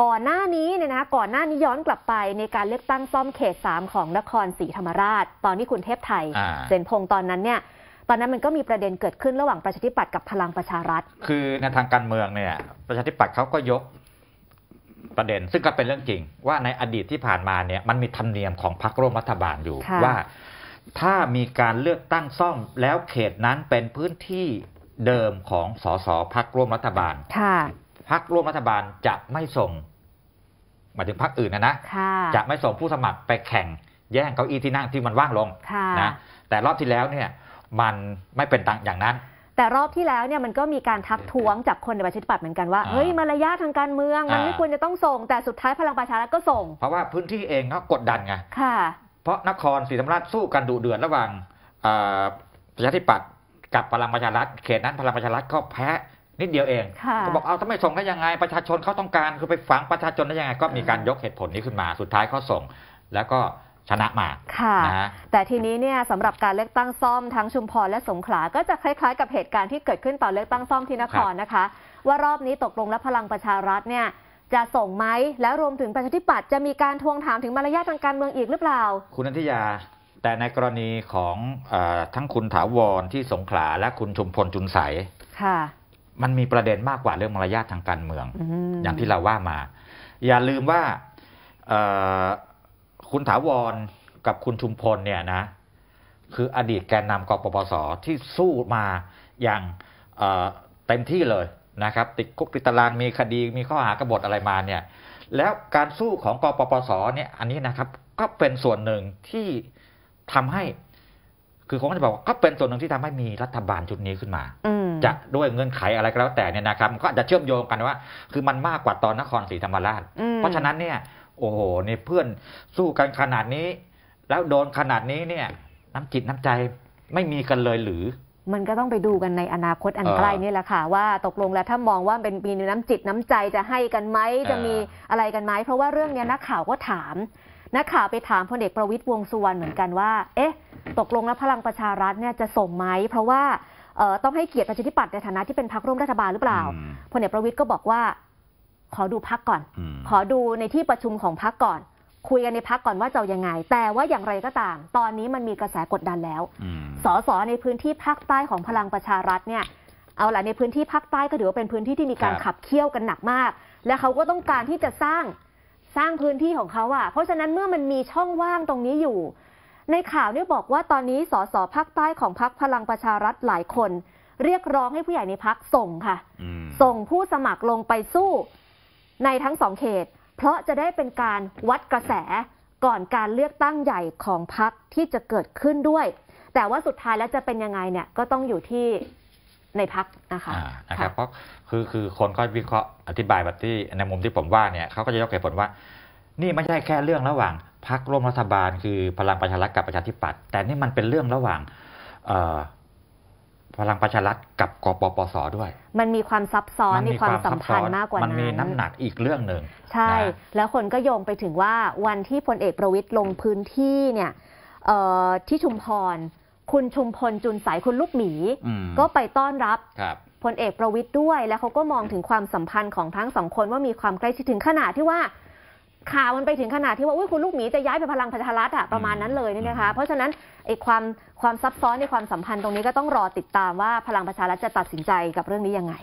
ก่อนหน้านี้เนี่ยนะก่อนหน้านี้ย้อนกลับไปในการเลือกตั้งซ่อมเขต3ของนครศรีธรรมราช ตอนที่คุณเทพไทยเซนพงศ์ตอนนั้นเนี่ยตอนนั้นมันก็มีประเด็นเกิดขึ้นระหว่างประชาธิปัตย์กับพลังประชารัฐ คือในทางการเมืองเนี่ยประชาธิปัตย์เขาก็ยกประเด็น ซึ่งก็เป็นเรื่องจริงว่าในอดีตที่ผ่านมาเนี่ยมันมีธรรมเนียมของพรรคร่วมรัฐบาลอยู่ว่าถ้ามีการเลือกตั้งซ่อมแล้วเขตนั้นเป็นพื้นที่เดิมของสสพรรคร่วมรัฐบาลพักร่วมรัฐบาลจะไม่ส่งหมายถึงพักอื่นนะนะจะไม่ส่งผู้สมัครไปแข่ง แย่งเก้าอี้ที่นั่งที่มันว่างลงนะแต่รอบที่แล้วเนี่ยมันไม่เป็นต่างอย่างนั้น แต่รอบที่แล้วเนี่ยมันก็มีการทักท้วงจากคนในประชาธิปัตย์เหมือนกันว่าเฮ้ยมารยาททางการเมืองมันไม่ควรจะต้องส่งแต่สุดท้ายพลังประชารัฐก็ส่ง เพราะว่าพื้นที่เองก็กดดันไงเพราะนครศรีธรรมราชสู้กันดุเดือดระหว่างประชาธิปัตย์กับพลังประชารัฐเขตนั้นพลังประชารัฐก็แพ้นิดเดียวเองก็บอกเอาถ้าไม่ส่งได้ยังไงประชาชนเขาต้องการคือไปฝังประชาชนได้ยังไง ก็มีการยกเหตุผลนี้ขึ้นมา สุดท้ายเขาส่งแล้วก็ชนะมาค่ะะแต่ทีนี้เนี่ยสำหรับการเลือกตั้งซ่อมทั้งชุมพรและสงขลา ก็จะคล้าย ๆ กับเหตุการณ์ที่เกิดขึ้นตอนเลือกตั้งซ่อมที่นครนะคะ ว่ารอบนี้ตกลงและพลังประชารัฐเนี่ย จะส่งไหมแล้วรวมถึงประชาธิปัตย์จะมีการทวงถามถึงมารยาททางการเมืองอีกหรือเปล่า คุณนันทิยา แต่ในกรณีของอทั้งคุณถาวรที่สงขลาและคุณชุมพลจุนใสค่ะมันมีประเด็นมากกว่าเรื่องมารยาททางการเมือง อย่างที่เราว่ามา อย่าลืมว่าคุณถาวรกับคุณชุมพลเนี่ยนะ คืออดีตแกนนำกปปสที่สู้มาอย่างเต็มที่เลยนะครับ ติดคุกติดตารางมีคดีมีข้อหากบฏอะไรมา เนี่ย แล้วการสู้ของกปปสเนี่ย อันนี้นะครับ ก็เป็นส่วนหนึ่งที่ทำให้คือคงจะบอก ว่าก็เป็นส่วนหนึ่งที่ทำให้มีรัฐบาลชุดนี้ขึ้นมา จะด้วยเงื่อนไขอะไรก็แล้วแต่เนี่ยนะครับก็อาจจะเชื่อมโยงกันว่า คือมันมากกว่าตอนนครศรีธรรมราช เพราะฉะนั้นเนี่ย โอ้โหนี่เพื่อนสู้กันขนาดนี้ แล้วโดนขนาดนี้เนี่ย น้ำจิตน้ำใจไม่มีกันเลยหรือ มันก็ต้องไปดูกันในอนาคตอันใกล้นี่แหละค่ะว่า ตกลงแล้วถ้ามองว่าเป็นปีน้ำจิตน้ำใจจะให้กันไหมจะมีอะไรกันไหมเพราะว่าเรื่องนี้นักข่าวก็ถามนักข่าวไปถามพลเอกประวิตยวงสุวรรณเหมือนกันว่าเอ๊ะตกลงแล้วพลังประชารัฐเนี่ยจะส่งไหมเพราะว่าต้องให้เกียรติประชาธิปัตย์ในฐานะที่เป็นพรรคร่วมรัฐบาลหรือเปล่าพลเอกประวิตยก็บอกว่า ขอดูพักก่อน ขอดูในที่ประชุมของพักก่อน คุยกันในพักก่อนว่าจะยังไง แต่ว่าอย่างไรก็ตามตอนนี้มันมีกระแสกดดันแล้ว สสในพื้นที่ภาคใต้ของพลังประชารัฐเนี่ยเอาละในพื้นที่ภาคใต้ก็ถือว่าเป็นพื้นที่ที่มีการขับเคี่ยวกันหนักมาก และเขาก็ต้องการที่จะสร้างสร้างพื้นที่ของเขาอ่ะเพราะฉะนั้นเมื่อมันมีช่องว่างตรงนี้อยู่ในข่าวเนี่ยบอกว่าตอนนี้สสภาคใต้ของพักพลังประชารัฐหลายคน เรียกร้องให้ผู้ใหญ่ในพักส่งค่ะส่งผู้สมัครลงไปสู้ ในทั้งสองเขต เพราะจะได้เป็นการวัดกระแสก่อนการเลือกตั้งใหญ่ของพักที่จะเกิดขึ้นด้วย แต่ว่าสุดท้ายแล้วจะเป็นยังไงเนี่ย ก็ต้องอยู่ที่ในพักนะคะนะครับเพราะคือคือคนก็วิเคราะห์อธิบายแบบที่ ในมุมที่ผมว่าเนี่ยเขาก็จะยกเหตุผลว่า นี่ไม่ใช่แค่เรื่องระหว่างพักร่วมรัฐบาลคือพลังประชารัฐกับประชาธิปัตย์แต่นี่มันเป็นเรื่องระหว่างพลังประชารัฐกับกปปส ด้วย มันมีความซับซ้อนมีความสัมพันธ์มากกว่านั้นมันมีน้ำหนักอีกเรื่องหนึ่งใช่ แล้วคนก็โยงไปถึงว่าวันที่พลเอกประวิตยลงพื้นที่เนี่ยที่ชุมพร คุณชุมพลจุนสายคุณลูกหมีก็ไปต้อนรับพลเอกประวิตยด้วย แล้วเขาก็มองถึงความสัมพันธ์ของทั้งสองคนว่ามีความใกล้ชิดถึงขนาดที่ว่าข่าวมันไปถึงขนาดที่ว่าอุ้ยคุณลูกหมีจะย้ายไปพลังพัชรัฐอะประมาณนั้นเลยเนี่ยนะคะเพราะฉะนั้นไอ้ความความซับซ้อนในความสัมพันธ์ตรงนี้ก็ต้องรอติดตามว่าพลังประชารัฐจะตัดสินใจกับเรื่องนี้ยังไง